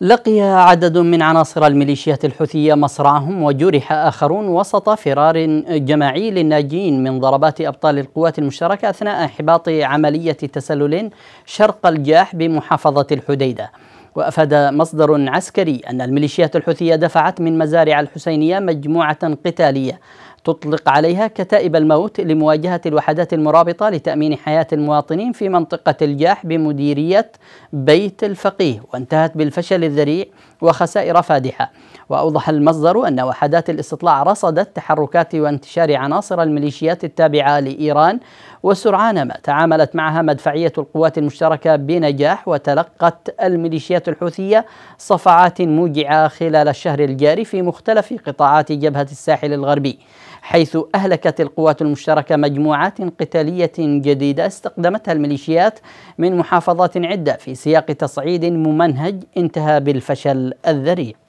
لقي عدد من عناصر الميليشيات الحوثية مصرعهم وجرح آخرون وسط فرار جماعي للناجين من ضربات أبطال القوات المشتركة أثناء انحباط عملية تسلل شرق الجاح بمحافظة الحديدة وأفاد مصدر عسكري أن الميليشيات الحوثية دفعت من مزارع الحسينية مجموعة قتالية تطلق عليها كتائب الموت لمواجهة الوحدات المرابطة لتأمين حياة المواطنين في منطقة الجاح بمديرية بيت الفقيه وانتهت بالفشل الذريع وخسائر فادحة وأوضح المصدر أن وحدات الاستطلاع رصدت تحركات وانتشار عناصر الميليشيات التابعة لإيران وسرعان ما تعاملت معها مدفعية القوات المشتركة بنجاح وتلقت الميليشيات الحوثية صفعات موجعة خلال الشهر الجاري في مختلف قطاعات جبهة الساحل الغربي حيث أهلكت القوات المشتركة مجموعات قتالية جديدة استقدمتها الميليشيات من محافظات عدة في سياق تصعيد ممنهج انتهى بالفشل الذريع